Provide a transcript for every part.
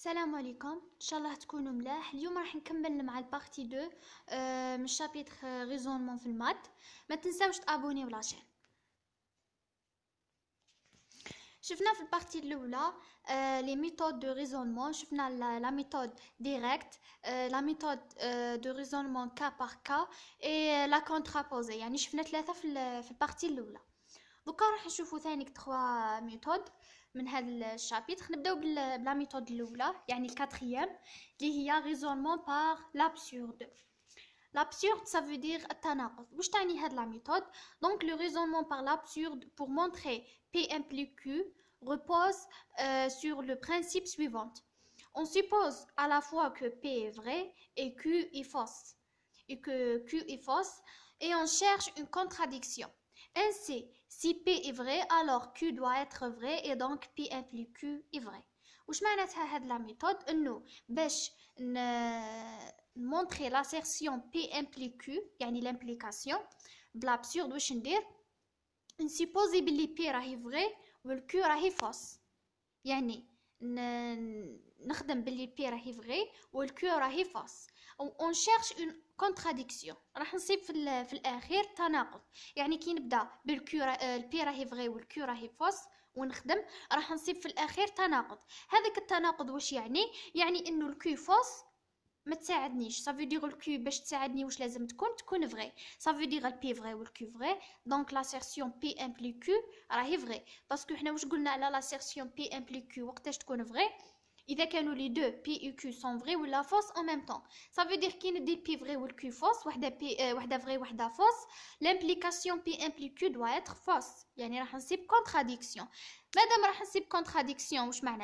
السلام عليكم ان شاء الله تكونوا ملاح اليوم راح نكمل مع البارتي 2 اه من شابيتر ريزونمون في المات ما تنساوش تابونيو لاشين شفنا في البارتي الاولى لي ميثود دو ريزونمون شفنا لا ميثود ديريكت لا ميثود دو ريزونمون كا بار كا اي لا كونترابوزي يعني شفنا ثلاثه في, في البارتي الاولى دوكا راح نشوفو ثاني 3 ميثود من هذا الشابيتر نبداو بلا ميثود الاولى la quatrième, qui est le raisonnement par L'absurde, ça veut dire vous la méthode Donc, le raisonnement par l'absurde pour montrer P implique Q repose euh, sur le principe suivant. On suppose à la fois que P est vrai et Q est fausse. Et que Q est fausse. Et on cherche une contradiction. Ainsi, si P est vrai, alors Q doit être vrai et donc P implique Q est vrai. واش معناتها هاد لا ميثود انه باش montrer لاسيرسيون بي امبليك كيو يعني لامبليكاسيون بلابسورد واش ندير est بلي بي راهي فغي والكيو راهي فوس يعني نخدم بلي بي راهي كونتراديكسيون راح نصيب في, في الاخير تناقض يعني كي نبدا بالكورا آه، البي راهي فغي والكو راهي فوس ونخدم راح نصيب في الاخير تناقض هذاك التناقض واش يعني يعني انه الكو فوس ما تساعدنيش صافي دير الكي باش تساعدني واش لازم تكون تكون فغي صافي دير البي فغي والكي فغي دونك لاسيرسيون بي امبلي كو راهي فغي باسكو حنا واش قلنا على لاسيرسيون بي امبلي كو وقتاش تكون فغي Si les deux P et Q sont vrais ou fausse en même temps, ça veut dire que si dit que le P est vrai et que le Q est euh, faux, l'implication P implique Q doit être fausse. C'est-à-dire une contradiction. Madame, on va se une contradiction. Qu'est-ce que ça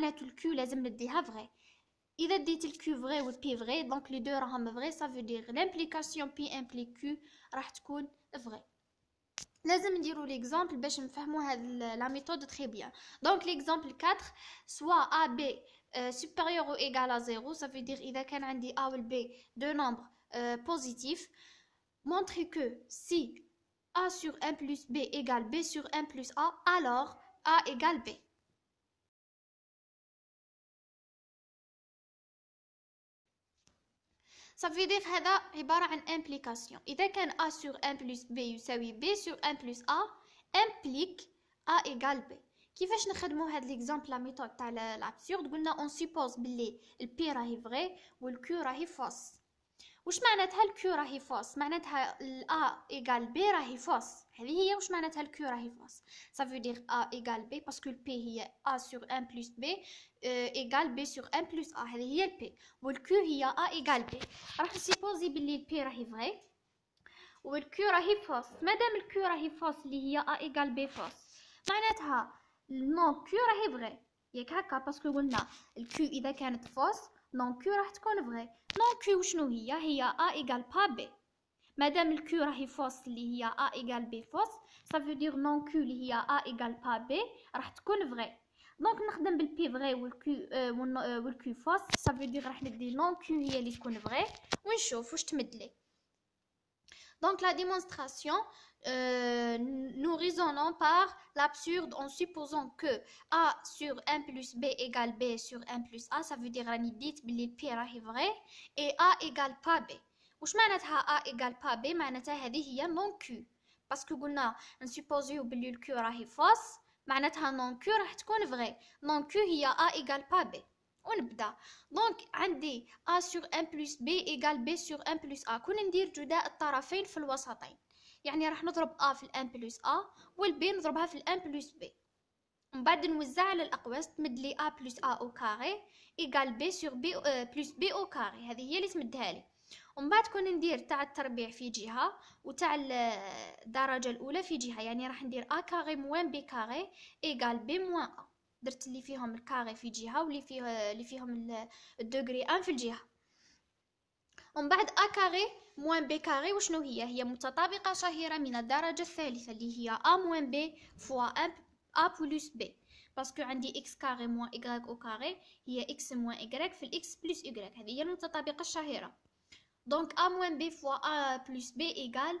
veut dire Ça le Q doit être vrai. Si vous dites le Q est vrai ou le P vrai donc les deux sont vrais, ça veut dire que l'implication P implique Q est vraie laissez moi dire l'exemple, pour je me la méthode très bien. Donc l'exemple 4, soit AB euh, supérieur ou égal à 0, ça veut dire il y a a ou b deux nombres euh, positifs. Montre que si a sur m plus b égale b sur m plus a, alors a égale b. صافي دير هذا عبارة عن امبليكاسيون إذا كان أ سور أن بلس بي يساوي بي سور أن بلس أ امبليك أ إيكال بي كيفاش نخدمو هاد ليكزومبل لا ميثود تاع لابسيرد قلنا اون سيبوز بلي البي راهي فغي والكيو راهي فوس وش معناتها الكيو راهي فوس معناتها الأ إيكال بي راهي فوس هذه هي وش معناتها الكيو راهي فوس صافي دير أ إيكال بي باسكو البي هي أ سور أن بلس بي إيكال بي سور أن بلس أ هذه هي البي والكيو هي أ إيكال بي راح سيبوزي بلي البي راهي فري والكيو راهي فوس مادام الكيو راهي فوس اللي هي أ إيكال بي فوس معناتها النون كيو راهي فري ياك هكا باسكو قلنا الكيو إذا كانت فوس Non Q va être vrai. a pas b. Madame le Q est fausse, a a b Ça veut dire non Q il y a a pas b vrai. Donc, nous le p vrai ou Q euh, euh, ça veut dire que non Q vous pas Donc, la démonstration euh, nous raisonnons par l'absurde en supposant que A sur 1 plus B égale B sur 1 plus A, ça veut dire que vrai et A égale pas B. وش معناتها A égale pas B معناتها هذه هي non Q parce que قلنا نسيبوزيو بلي الكيو راهي فاس معناتها non Q راح تكون vrai non Q هي A égale pas B ونبدا دونك عندي A sur 1 plus B égale B sur 1 plus A كون ندير جداء الطرفين في الوسطين يعني راح نضرب ا في الان بلس ا والبي نضربها في الان بلس بي ومن بعد نوزع على الاقواس تمد لي ا بلس ا او كاري ايكال بي سور بي بلس بي او كاري هذه هي اللي تمدها لي ومن بعد كون ندير تاع التربيع في جهه وتاع الدرجه آه، الاولى في جهه يعني راح ندير ا كاري موان بي كاري ايكال بي موان ا درت اللي فيهم الكاري في جهه واللي فيه آه، اللي فيهم آه، الدوغري ان في الجهه ومن بعد ا كاري موان بي كاري وشنو هي هي متطابقه شهيره من الدرجه الثالثه اللي هي ا موان بي فوا ا بلس بي باسكو عندي اكس كاري موان إكغيك او كاري هي اكس موان إكغيك في الاكس بلس إكغيك هذه هي المتطابقه الشهيره دونك ا موان بي فوا ا بلس بي ايكال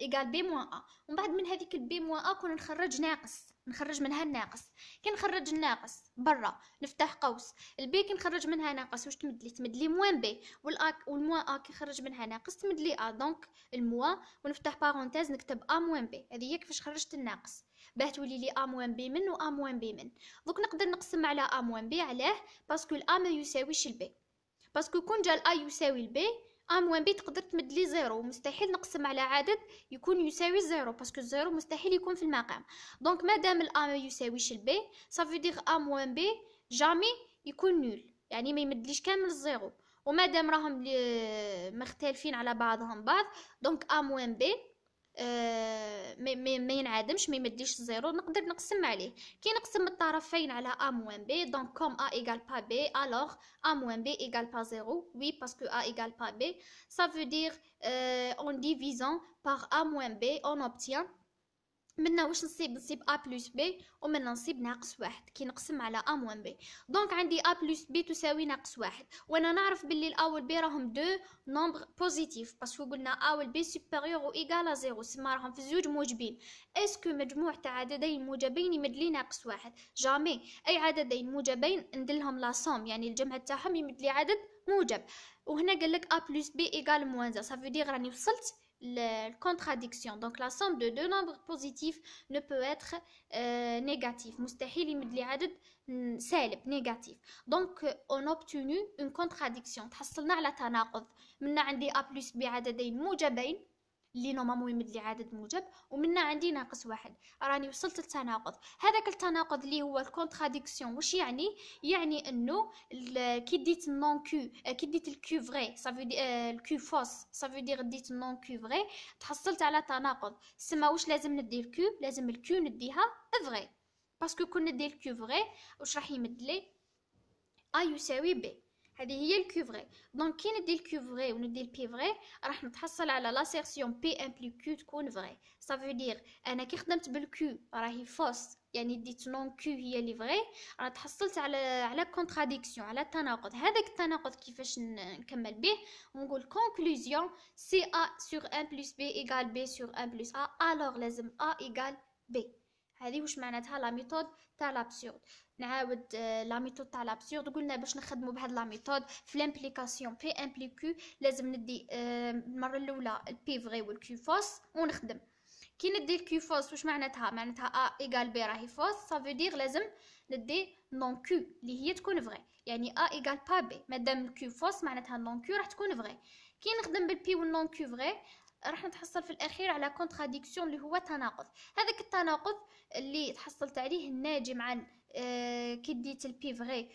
ايكال بي موان ا ومن بعد من هذيك البي موان ا كنا نخرج ناقص نخرج منها الناقص كي نخرج الناقص برا نفتح قوس البي كي نخرج منها ناقص واش تمد لي تمد لي موان بي والا والموا ا كي نخرج منها ناقص تمد لي ا دونك الموا ونفتح بارونتيز نكتب ا موان بي هذه هي كيفاش خرجت الناقص باه تولي لي ا موان بي من و ا موان بي من دوك نقدر نقسم على ا موان بي علاه باسكو ا ما يساويش البي باسكو كون جا ا يساوي البي ا موان بي تقدر تمد لي زيرو مستحيل نقسم على عدد يكون يساوي زيرو باسكو زيرو مستحيل يكون في المقام دونك مادام الا ما يساويش البي صافي دير ا موان بي جامي يكون نول يعني ما يمدليش كامل الزيرو ومادام راهم مختلفين على بعضهم بعض دونك ا موان بي آه، ما ما ينعدمش ما يمديش الزيرو نقدر نقسم عليه كي نقسم الطرفين على ا موان بي دونك كوم ا ايغال با بي الوغ ا موان بي ايغال با زيرو وي باسكو ا ايغال با بي سا فو دير اون ديفيزون بار ا موان بي اون اوبتيان منا واش نصيب نصيب ا بلس بي ومنا نصيب ناقص واحد كي نقسم على ا موان بي دونك عندي ا بلس بي تساوي ناقص واحد وانا نعرف باللي الا والبي راهم دو نومبر بوزيتيف باسكو قلنا ا والبي سوبيريور و ا زيرو سما راهم في زوج موجبين اسكو مجموع تاع عددين موجبين يمد لي ناقص واحد جامي اي عددين موجبين ندلهم لا سوم يعني الجمع تاعهم يمد لي عدد موجب وهنا قال لك ا بلس بي ايغال موان زيرو صافي راني وصلت La contradiction, Donc la somme de deux nombres positifs ne peut être euh, négative. Hmm, négatif. Donc on a obtenu une contradiction. A plus B اللي نورمالمون يمد لي عدد موجب ومنا عندي ناقص واحد راني وصلت للتناقض هذاك التناقض اللي هو الكونتراديكسيون واش يعني يعني انه كي ديت نون كيو كي ديت الكيو فري سافو الكيو فوس سافو دي ديت نون كيو فري تحصلت على تناقض سما واش لازم ندي الكيو لازم الكيو نديها فري باسكو كون ندي الكيو فري واش راح يمد لي ا يساوي بي هذه هي الكوفري دونك كي ندي الكوفري وندي البي فغي راح نتحصل على لا سيرسيون بي امبلي كيو تكون فري سافو دير انا كي خدمت بالكيو راهي فوس يعني ديت نون كيو هي لي فري راه تحصلت على على كونتراديكسيون على تناقض هذاك التناقض كيفاش نكمل به ونقول كونكلوزيون سي ا سور ان بلس بي ايغال بي سور ان بلس ا الوغ لازم ا ايغال بي هذه واش معناتها لا ميثود تاع لابسورد نعاود لا ميثود تاع لابسيورد قلنا باش نخدمو بهاد لا ميثود في لامبليكاسيون بي امبليكو لازم ندي آه، المره الاولى البي فغي والكيو فوس ونخدم كي ندي الكيو فوس واش معناتها معناتها ا ايغال بي راهي فوس سافو دير لازم ندي نون كيو اللي هي تكون فغي يعني ا ايغال با بي مادام الكيو فوس معناتها نون كيو راح تكون فغي كي نخدم بالبي والنون كيو فغي راح نتحصل في الاخير على كونتراديكسيون اللي هو تناقض هذاك التناقض اللي تحصلت عليه ناجم عن آه، كي ديت البي فغي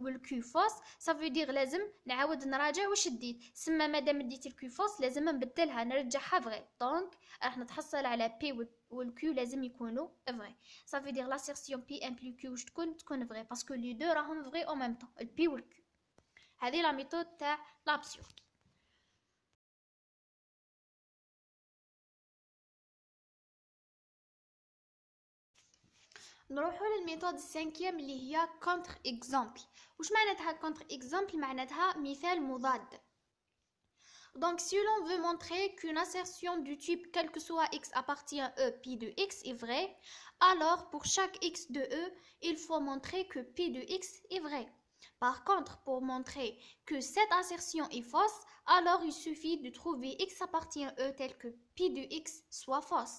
والكيو فوس صافي دير لازم نعاود نراجع واش ديت سما مادام ديت الكيو فوس لازم نبدلها نرجعها فغي دونك راح نتحصل على بي والكيو لازم يكونوا فغي صافي دير لا بي ان بلو كيو واش تكون تكون فغي باسكو لي دو راهم فغي او ميم طون البي والكيو هذه لا ميثود تاع لابسيورد نروحوا للميثود السانكيام اللي هي كونتر اكزامبل معناتها معناتها مثال مضاد Donc, si l'on veut montrer qu'une assertion du type quel que soit x appartient à E, pi de x est vrai, alors pour chaque x de E, il faut montrer que pi de x est vrai. Par contre, pour montrer que cette assertion est fausse, alors il suffit de trouver x appartient à E tel que pi de x soit fausse.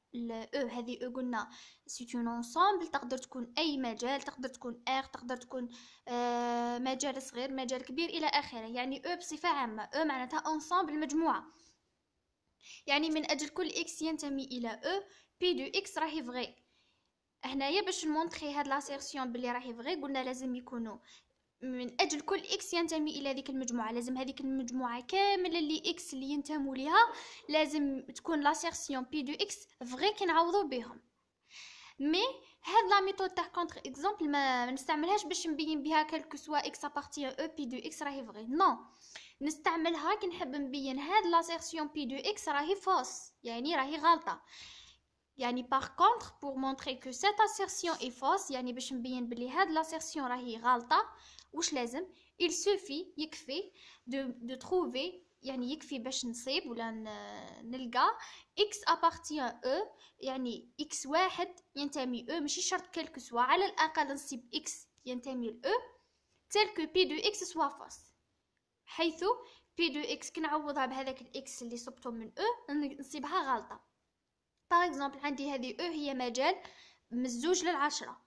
او هذه او قلنا سيتون اونصومبل تقدر تكون اي مجال تقدر تكون اغ تقدر تكون آه مجال صغير مجال كبير الى اخره يعني او بصفه عامه او معناتها اونصومبل مجموعه يعني من اجل كل اكس ينتمي الى او بي دو اكس راهي فغي هنايا باش نمونطري هاد لاسيرسيون بلي راهي فغي قلنا لازم يكونوا من اجل كل اكس ينتمي الى ذيك المجموعه لازم هذيك المجموعه كامله اللي اكس اللي ينتموا ليها لازم تكون سيرسيون بي دو اكس فغي كنعوضو بهم مي هاد لا ميثود تاع كونتر اكزومبل ما نستعملهاش باش نبين بها كلكو سوا اكس ابارتي او بي دو اكس راهي فغي نو نستعملها كي نحب نبين هاد سيرسيون بي دو اكس راهي فوس يعني راهي غلطه يعني باغ كونتر بوغ مونطري كو سيت اسيرسيون اي فوس يعني باش نبين بلي هاد لاسيرسيون راهي غلطه واش لازم il suffit يكفي de de trouver يعني يكفي باش نصيب ولا نلقى اكس appartient او e، يعني اكس واحد ينتمي e ماشي شرط كلك سوا على الاقل نصيب اكس ينتمي لاو e، tel que بي دو اكس سوا فاس حيث بي دو اكس كنعوضها بهذاك x اللي صبته من او e، نصيبها غلطه باغ اكزومبل عندي هذه او هي مجال من الزوج للعشره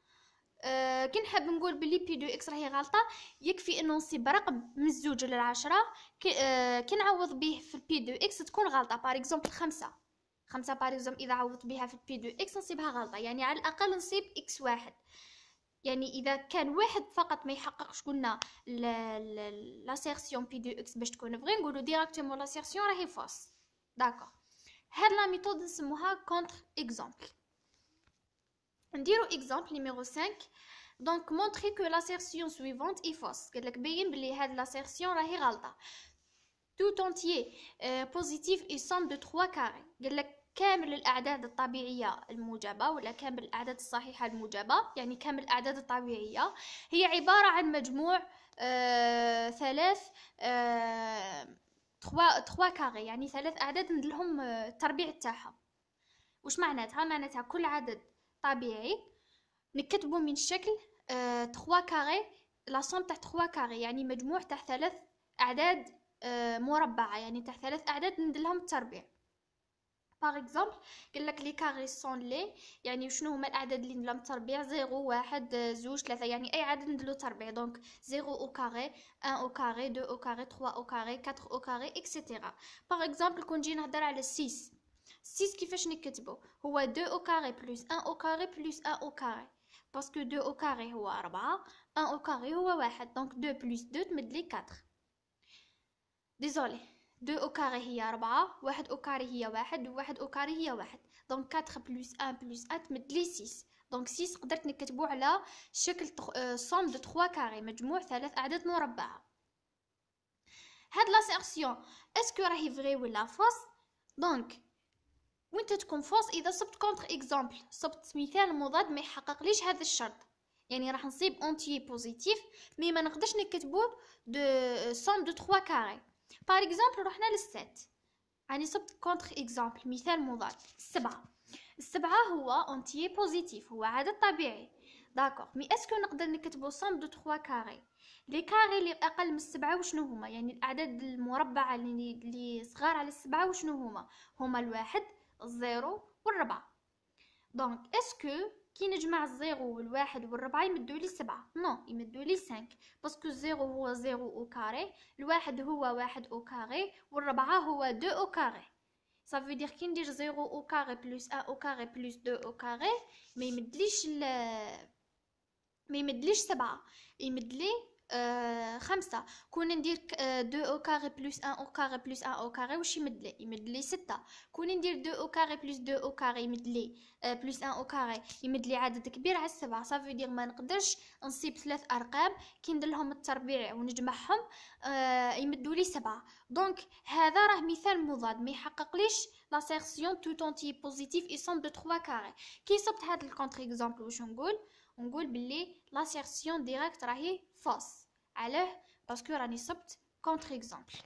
أه كي نحب نقول بلي بي دو اكس راهي غلطه يكفي انه نصيب رقم من الزوج للعشرة كي, أه كي نعوض به في البي دو اكس تكون غلطه باغ اكزومبل خمسة خمسة باغ اكزومبل اذا عوضت بها في البي دو اكس نصيبها غلطه يعني على الاقل نصيب اكس واحد يعني اذا كان واحد فقط ما يحققش قلنا سيرسيون بي دو اكس باش تكون فغي نقولو ديراكتومون سيرسيون راهي فوس داكوغ هاد لا ميثود نسموها كونتر اكزومبل نديرو اكزامبل نيميرو 5 دونك مونطري كو لاسيرسيون سويفونت اي فوس قالك بين بلي هاد لاسيرسيون راهي غلطه tout entier بوزيتيف اي سوم دو 3 كاري قالك كامل الاعداد الطبيعيه الموجبه ولا كامل الاعداد الصحيحه الموجبه يعني كامل الاعداد الطبيعيه هي عباره عن مجموع آه ثلاث آه 3 كاري يعني ثلاث اعداد ندلهم التربيع تاعها واش معناتها معناتها كل عدد طبيعي نكتبو من شكل آه 3 كاري لاصوم تاع 3 كاري يعني مجموع تاع ثلاث اعداد آه مربعه يعني تاع ثلاث اعداد ندلهم التربيع باغ اكزومبل قال لك لي كاري سون لي يعني شنو هما الاعداد اللي ندلهم تربيع زيرو واحد آه، زوج ثلاثة يعني اي عدد ندلو تربيع دونك زيرو او كاري ان او كاري دو او كاري تخوا او كاري كاتر او كاري اكسيتيرا باغ اكزومبل كون نجي نهضر على سيس 6 كيفاش نكتبو هو 2 او كاري بلس 1 او كاري بلس 1 او كاري باسكو 2 او كاري هو 4 1 او كاري هو 1 دونك 2 بلس 2 تمد لي 4 ديزولي 2 او كاري هي 4 1 او كاري هي 1 1 او كاري هي 1 دونك 4 بلس 1 بلس 1 تمد لي 6 دونك 6 قدرت نكتبو على شكل سوم دو 3 كاري مجموع ثلاث اعداد مربعه هاد لا سيرسيون اسكو راهي فري ولا فوس دونك وانت تكون فوس اذا صبت كونتر اكزامبل صبت مثال مضاد ما ليش هذا الشرط يعني راح نصيب اونتي بوزيتيف مي ما نقدرش نكتبو دو سوم دو 3 كاري بار اكزامبل رحنا للست يعني صبت كونتر اكزامبل مثال مضاد السبعة السبعة هو اونتي بوزيتيف هو عدد طبيعي داكوغ مي اسكو نقدر نكتبو سوم دو 3 كاري لي كاري اللي اقل من السبعة وشنو هما يعني الاعداد المربعة اللي صغار على السبعة وشنو هما هما الواحد الزيرو والربعة دونك اسكو كي نجمع الزيرو والواحد والربعة يمدوا لي سبعة نو يمدوا لي سانك باسكو الزيرو هو زيرو او كاري الواحد هو واحد او كاري والربعة هو دو او كاري صافي دير كي ندير زيرو او كاري بلوس ان او كاري بلوس دو او كاري ما يمدليش ما يمدليش سبعة يمدلي آه، خمسة كون ندير آه، دو او كاري بلس ان او كاري بلس ان او كاري واش يمد لي يمد لي ستة كون ندير دو او كاري بلس دو او كاري يمد لي آه، بلس ان او كاري يمد لي عدد كبير على السبعة صافي دير ما نقدرش نصيب ثلاث ارقام كي ندير لهم التربيع ونجمعهم يمدوا لي سبعة دونك هذا راه مثال مضاد ما يحققليش لا سيكسيون توت انتي بوزيتيف سون دو تخوا كاري كي صبت هاد الكونتر اكزومبل واش نقول On goûte débloquer l'insertion directe à fausse, Alors, parce que a contre-exemple.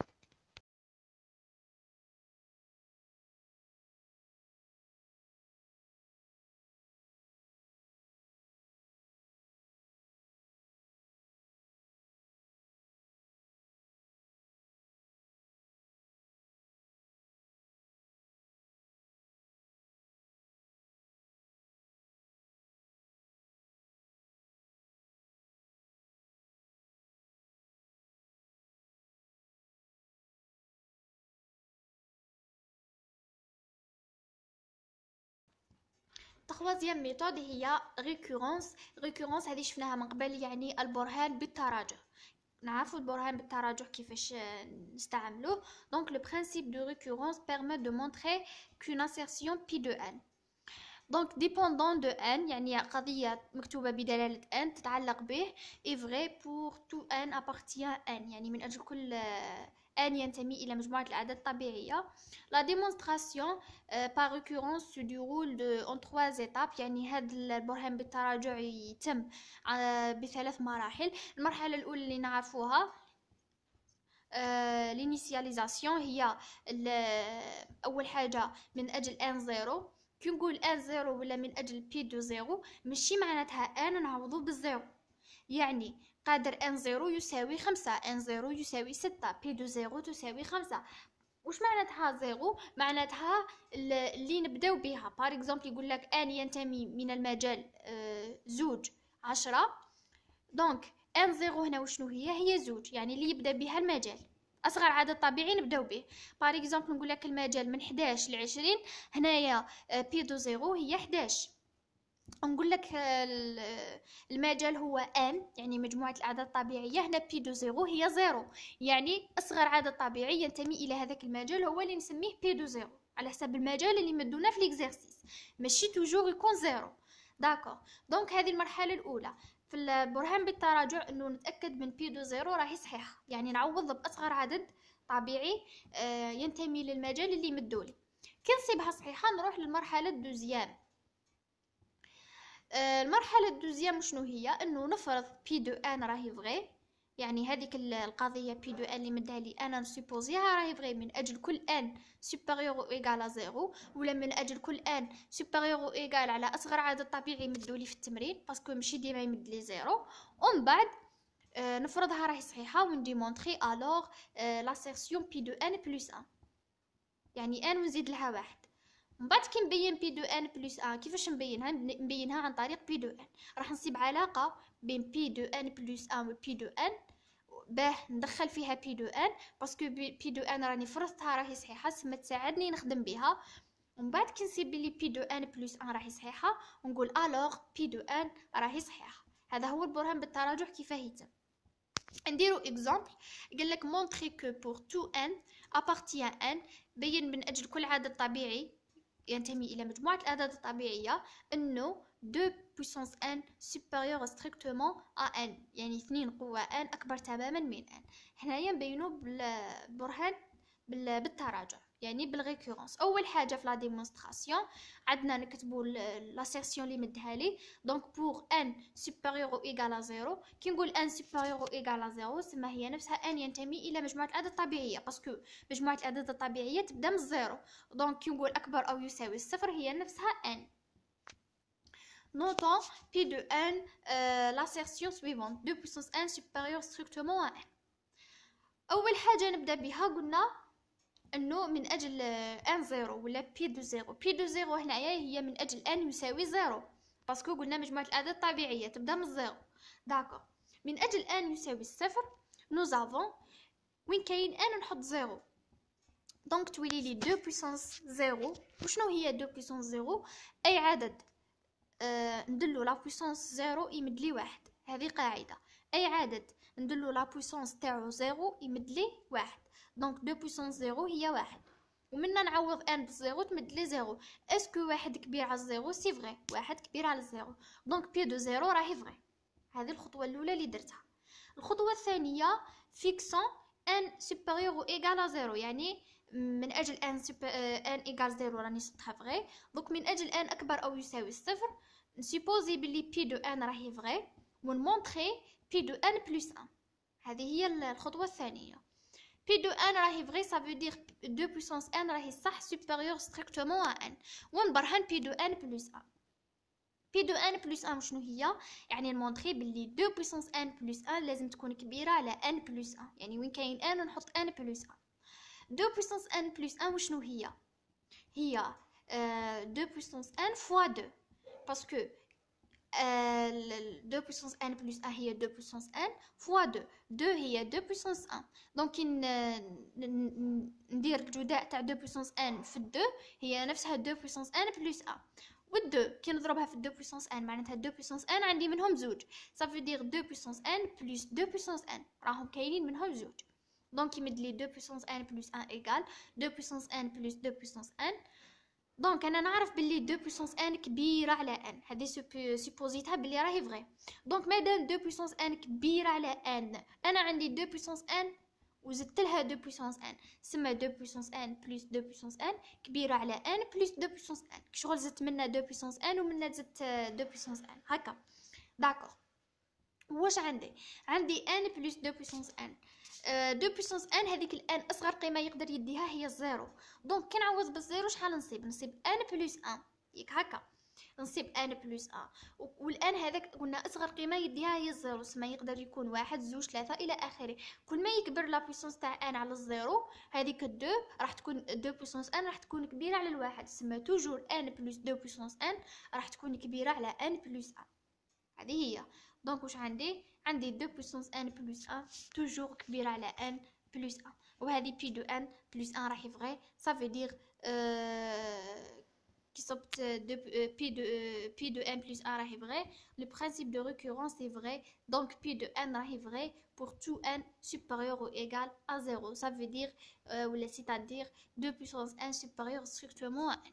التخوازيام ميثود هي ريكورونس ريكورونس هذه شفناها من قبل يعني البرهان بالتراجع نعرف البرهان بالتراجع كيفاش آه، نستعملوه دونك لو برينسيپ دو ريكورونس بيرميت دو مونتري كون انسيرسيون بي دو ان دونك ديبوندون دو ان يعني قضية مكتوبة بدلالة ان تتعلق به est بور تو ان n appartient ان يعني من أجل كل آه، ان ينتمي الى مجموعه الاعداد الطبيعيه لا ديمونستراسيون بار ريكورونس سو رول دو اون تروا ايتاب يعني هذا البرهان بالتراجع يتم آه، بثلاث مراحل المرحله الاولى اللي نعرفوها لينيسياليزاسيون آه، هي اول حاجه من اجل ان زيرو كي نقول ان زيرو ولا من اجل بي دو زيرو ماشي معناتها ان نعوضو بالزيرو يعني قادر ان زيرو يساوي خمسة ان زيرو يساوي ستة بي دو زيرو تساوي خمسة واش معناتها زيرو معناتها اللي نبداو بها بار اكزومبل يقول لك ان ينتمي من المجال آه، زوج عشرة دونك ان زيرو هنا وشنو هي هي زوج يعني اللي يبدا بها المجال اصغر عدد طبيعي نبداو به بار اكزومبل نقول لك المجال من 11 ل 20 هنايا بي آه، دو زيرو هي 11 نقول لك آه، آه، المجال هو ان يعني مجموعه الاعداد الطبيعيه هنا بي دو زيرو هي زيرو يعني اصغر عدد طبيعي ينتمي الى هذاك المجال هو اللي نسميه بي دو زيرو على حسب المجال اللي مدونا في ليكزيرسيس ماشي توجور يكون زيرو داكو دونك هذه المرحله الاولى في البرهان بالتراجع انه نتاكد من بي دو زيرو راهي صحيحه يعني نعوض باصغر عدد طبيعي آه، ينتمي للمجال اللي مدولي كي نصيبها صحيحه نروح للمرحله الدوزيام آه، المرحله الدوزيام شنو هي انه نفرض بي دو ان راهي فغي يعني هذيك القضيه بي دو ان اللي مدها لي انا نسيبوزيها راهي فغي من اجل كل ان سوبيريور او ايغال زيرو ولا من اجل كل ان سوبيريور او ايغال على اصغر عدد طبيعي لي في التمرين باسكو ماشي ديما يمد لي زيرو ومن بعد آه، نفرضها راهي صحيحه ونديمونطري الوغ لاسيرسيون بي دو ان بلوس ان يعني ان ونزيد لها واحد من بعد كي نبين بي دو ان بلس ان كيفاش نبينها نبينها عن طريق بي دو ان راح نصيب علاقه بين بي دو ان بلس ان و بي دو ان باه ندخل فيها بي دو ان باسكو بي دو ان راني فرضتها راهي صحيحه تما تساعدني نخدم بها ومن بعد كي نسيب بلي بي دو ان بلس ان راهي صحيحه ونقول الوغ بي دو ان راهي صحيحه هذا هو البرهان بالتراجع كيفاه يتم نديرو اكزامبل قال لك مونطري كو بور تو ان ابارتيان ان بين من اجل كل عدد طبيعي ينتمي إلى مجموعة الأعداد الطبيعية أنه 2 بويسونس ان سوبيريور ستريكتومون ا ان يعني اثنين قوة ان أكبر تماما من ان هنايا نبينو بالبرهان بالتراجع يعني بالريكورنس اول حاجه في لا ديمونستراسيون عندنا نكتبوا لاسيرسيون اللي مدها لي دونك بور ان سوبيريور او ايغال زيرو كي نقول ان سوبيريور او ايغال زيرو سما هي نفسها ان ينتمي الى مجموعه الاعداد الطبيعيه باسكو مجموعه الاعداد الطبيعيه تبدا من الزيرو دونك كي نقول اكبر او يساوي الصفر هي نفسها ان Notons P de n euh, l'assertion suivante 2 puissance n supérieure strictement à n. أول حاجة نبدأ بها قلنا انه من اجل ان زيرو ولا بي دو زيرو بي دو زيرو هنايا هي من اجل ان يساوي زيرو باسكو قلنا مجموعه الاعداد الطبيعيه تبدا من الزيرو داكو من اجل ان يساوي الصفر نو زافون وين كاين ان نحط زيرو دونك تولي لي دو بويسونس زيرو وشنو هي دو بويسونس زيرو اي عدد آه ندلو لا بويسونس زيرو يمد لي واحد هذه قاعده اي عدد ندلو لا بويسونس تاعو زيرو يمدلي واحد دونك دو بويسونس زيرو هي واحد ومنا نعوض ان بزيرو تمدلي زيرو اسكو واحد كبير على الزيرو سي فغي واحد كبير على الزيرو دونك بي دو زيرو راهي فغي هذه الخطوه الاولى اللي درتها الخطوه الثانيه فيكسون ان سوبيريور او ايغال زيرو يعني من اجل ان سوب... ان ايغال زيرو راني شطها فغي دونك من اجل ان اكبر او يساوي الصفر نسيبوزي بلي بي دو ان راهي فغي ونمونطري بي دو ان بلس ان هذه هي الخطوة الثانية بي دو ان راهي فغي فو دير دو بويسونس ان راهي صح سوبيريور ستريكتومون ان ونبرهن بي دو ان بلس ان بي دو ان بلس ان شنو هي يعني نمونطري بلي دو بويسونس ان بلس ان لازم تكون كبيره على ان بلس ان يعني وين كاين ان نحط ان بلس ان دو بويسونس ان بلس ان شنو هي هي دو بويسونس ان فوا دو باسكو 2 puissance n plus 1 est 2 puissance n fois 2 2 est 2 puissance 1 Donc, دونك ندير الجداء تاع 2 puissance n في 2 هي نفسها 2 puissance n plus 1 2, كي نضربها في 2 puissance n معناتها 2 puissance n عندي منهم زوج صافي dire 2 puissance n plus 2 puissance n راهم كاينين منهم زوج دونك 2 puissance n plus 1 égale 2 puissance n plus 2 puissance n دونك انا نعرف بلي دو بويسونس ان كبيره على ان هذه سوبوزيتها بلي راهي فغي دونك مادام دو بويسونس ان كبيره على ان انا عندي دو بويسونس ان وزدت لها دو بويسونس ان سما دو بويسونس ان بلس دو بويسونس ان كبيره على ان بلس دو بويسونس ان كشغل زدت منها دو بويسونس ان ومنها زدت دو بويسونس ان هكا داكور واش عندي عندي ان بلس دو بويسونس ان دو بويسونس ان هذيك الان اصغر قيمه يقدر يديها هي الزيرو دونك كي نعوض بالزيرو شحال نصيب نصيب ان بلس ان ياك هكا نصيب ان بلس ان والان هذاك قلنا اصغر قيمه يديها هي الزيرو سما يقدر يكون واحد زوج ثلاثة الى اخره كل ما يكبر لا بويسونس تاع ان على الزيرو هذيك الدو راح تكون دو بويسونس ان راح تكون كبيره على الواحد سما توجور ان بلس دو بويسونس ان راح تكون كبيره على ان بلس ان هذه هي Donc, واش عندي عندي 2 puissance n plus 1 toujours n à n plus 1 وهذه pi de n plus 1 راهي vrai, ça veut dire صبت بي دو de دو 1 est vrai. Le principe de récurrence est vrai. Donc, pi de n est vrai pour tout n supérieur ou égal à 0 ça veut dire euh, c'est-à-dire 2 puissance n supérieur strictement à n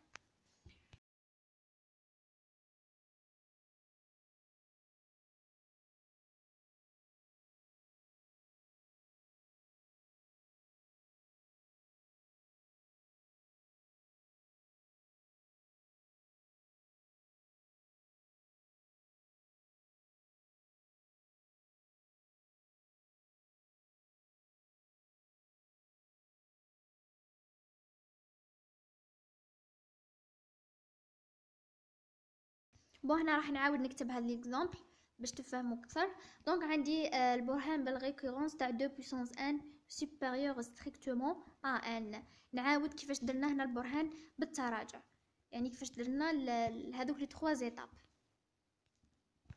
بون هنا راح نعاود نكتب هاد ليكزامبل باش تفهموا اكثر دونك عندي آه، البرهان بالغيكورونس تاع 2 بويسونس ان سوبيريور ستريكتومون ا ان نعاود كيفاش درنا هنا البرهان بالتراجع يعني كيفاش درنا هذوك لي 3 زيتاب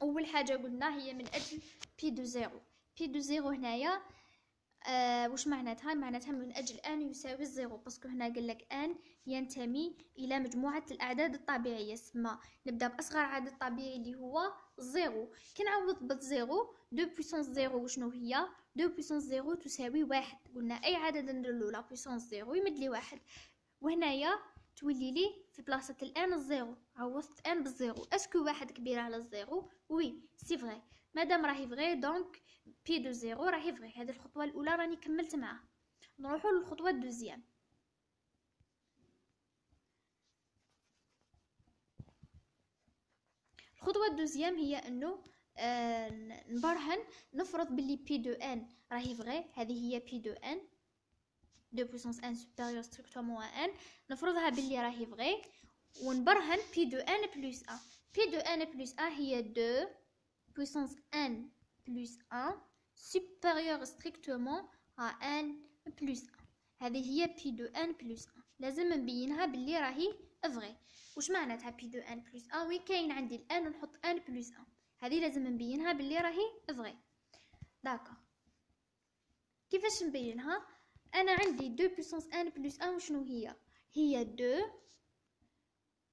اول حاجه قلنا هي من اجل بي دو زيرو بي دو زيرو هنايا آه وش معناتها معناتها من أجل أن يساوي الزيرو باسكو هنا قال لك أن ينتمي إلى مجموعة الأعداد الطبيعية سما نبدأ بأصغر عدد طبيعي اللي هو زيرو كنعوض بالزيرو زيرو دو بويسونس زيرو وشنو هي دو بويسونس زيرو تساوي واحد قلنا أي عدد نديرلو لا بويسونس زيرو يمد لي واحد وهنايا تولي لي في بلاصة الآن الزيرو عوضت ان بالزيرو اسكو واحد كبير على الزيرو وي سي فغي مادام راهي فغي دونك بي دو زيرو راهي فغي هذه الخطوه الاولى راني كملت معاها نروحو للخطوه الدوزيام الخطوه الدوزيام هي انه آه، نبرهن نفرض بلي بي دو ان راهي فغي هذه هي بي دو ان دو بوسونس ان سوبيريور موا ان نفرضها بلي راهي فغي ونبرهن بي دو ان بلس ان بي دو ان بلس ان هي دو puissance n plus 1 supérieure strictement à n plus 1 هذه هي بي دو ان بلس 1 لازم نبينها باللي راهي افغي واش معناتها بي دو ان بلس 1 وي كاين عندي الان ونحط ان بلس 1 هذه لازم نبينها باللي راهي افغي داكا كيفاش نبينها انا عندي 2 بوسونس ان بلس 1 وشنو هي هي 2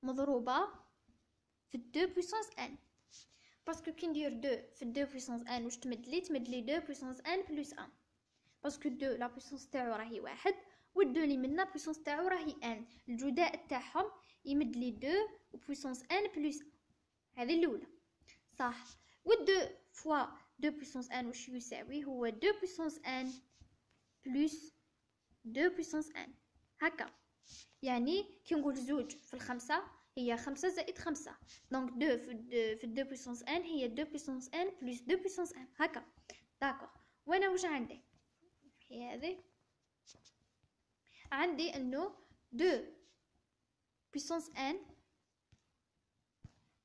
مضروبه في 2 بوسونس ان باسكو كي ندير دو في دو بويسونس ان واش تمد لي تمد لي دو بويسونس ان بلوس ان باسكو دو لا بويسونس تاعو راهي واحد و والدو لي منا بويسونس تاعو راهي ان الجداء تاعهم يمد لي دو وبويسونس ان بلوس هذه الاولى صح و والدو فوا دو بويسونس ان واش يساوي هو دو بويسونس ان بلوس دو بويسونس ان هكا يعني كي نقول زوج في الخمسة هي خمسة زائد خمسة دونك دو في دو بويسونس ان هي دو بويسونس ان بلس دو بويسونس ان هكا داكوغ وانا واش عندي هي هذه عندي انو دو بويسونس ان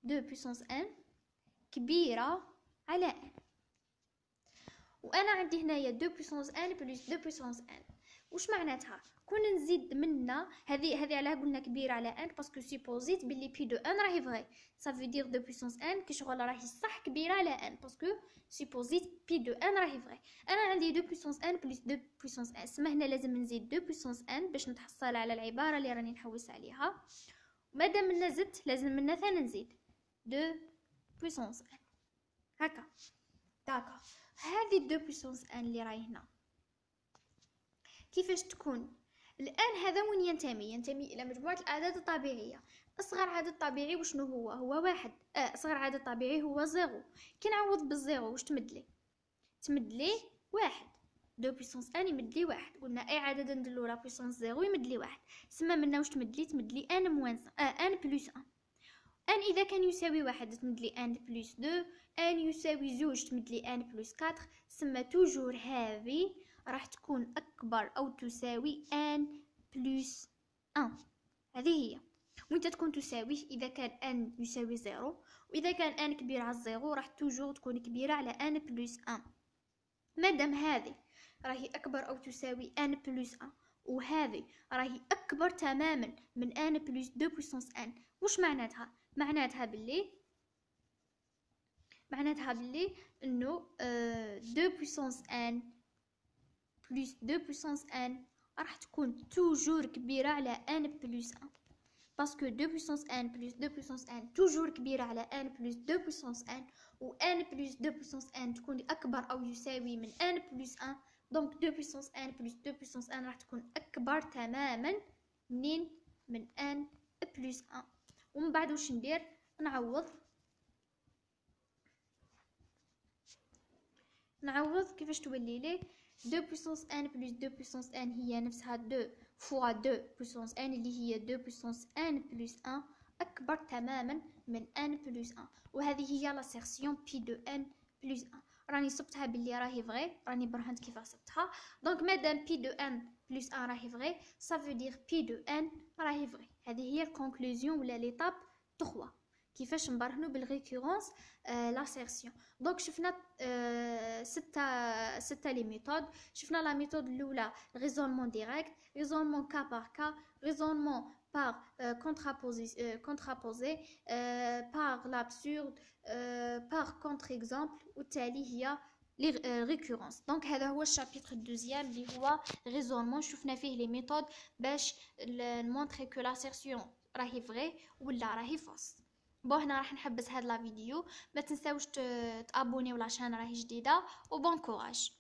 دو بويسونس ان كبيرة على ان وانا عندي هنايا دو بويسونس ان بلس دو بويسونس ان وش معناتها كون نزيد منا هذه هذه علاه قلنا كبيره على ان باسكو سيبوزيت بلي بي دو ان راهي فغي سافو دير دو بويسونس ان كي شغل راهي صح كبيره على ان باسكو سيبوزيت بي دو ان راهي فغي انا عندي دو بويسونس ان بلس دو بويسونس ان سما هنا لازم نزيد دو بويسونس ان باش نتحصل على العباره اللي راني نحوس عليها مادام منا زدت لازم منا ثاني نزيد دو بويسونس ان هكا داكا هذه دو بويسونس ان اللي راهي هنا كيفاش تكون الآن هذا وين ينتمي ينتمي إلى مجموعة الأعداد الطبيعية أصغر عدد طبيعي وشنو هو هو واحد آه أصغر عدد طبيعي هو زيرو كنعوض بالزيرو واش تمد لي تمد لي واحد دو بويسونس ان يمد لي واحد قلنا اي عدد ندلو لا بويسونس زيرو يمد لي واحد سما منا واش تمد لي تمد لي ان موان آه ان بلس ان ان اذا كان يساوي واحد تمد لي ان بلس دو ان يساوي زوج تمد لي ان بلس كاتر سما توجور هذه راح تكون أكبر أو تساوي ان بلس ان هذه هي وانت تكون تساوي إذا كان ان يساوي زيرو وإذا كان ان كبيرة على الزيرو راح توجور تكون كبيرة على ان بلس ان مادام هذه راهي أكبر أو تساوي ان بلس ان وهذه راهي أكبر تماما من ان بلس دو بوسونس ان وش معناتها؟ معناتها باللي معناتها باللي انه دو بوسونس ان بلس دو بوسونس ان راح تكون توجور كبيرة على ان بلس ان باسكو دو بوسونس ان بلس دو بوسونس ان توجور كبيرة على ان بلس دو بوسونس ان و ان بلس دو بوسونس ان تكون أكبر أو يساوي من ان بلس ان دونك دو بوسونس ان بلس دو بوسونس ان راح تكون أكبر تماما منين من ان بلس ان ومن بعد واش ندير نعوض نعوض كيفاش تولي لي 2 puissance n plus 2 puissance n y a 2 fois 2 puissance n y a 2 puissance n plus 1 أكبر تماما من n plus 1 وهذه هي لاسيرسيون pi de n plus 1 راني صبتها باللي راهي فغي راني برهنت Donc صبتها دونك مادام pi de n plus 1 راهي ça veut dire pi de n راهي فغي هذه هي الكونكلوزيون ولا l'étape 3 qui fait une barre la récurrence euh, l'assertion. Donc, je avons vu les méthodes. Je la méthode Lula, raisonnement direct, raisonnement cas par cas, raisonnement par euh, euh, contraposé, euh, par l'absurde, par contre-exemple, ou tel il y a les Donc, c'est le chapitre deuxième, les a raisonnement. Je fais les méthodes, pour montrer que l'assertion est vraie ou la est fausse. بون هنا راح نحبس هاد لا فيديو ما تنساوش تابونيو لاشين راهي جديده وبون كوراج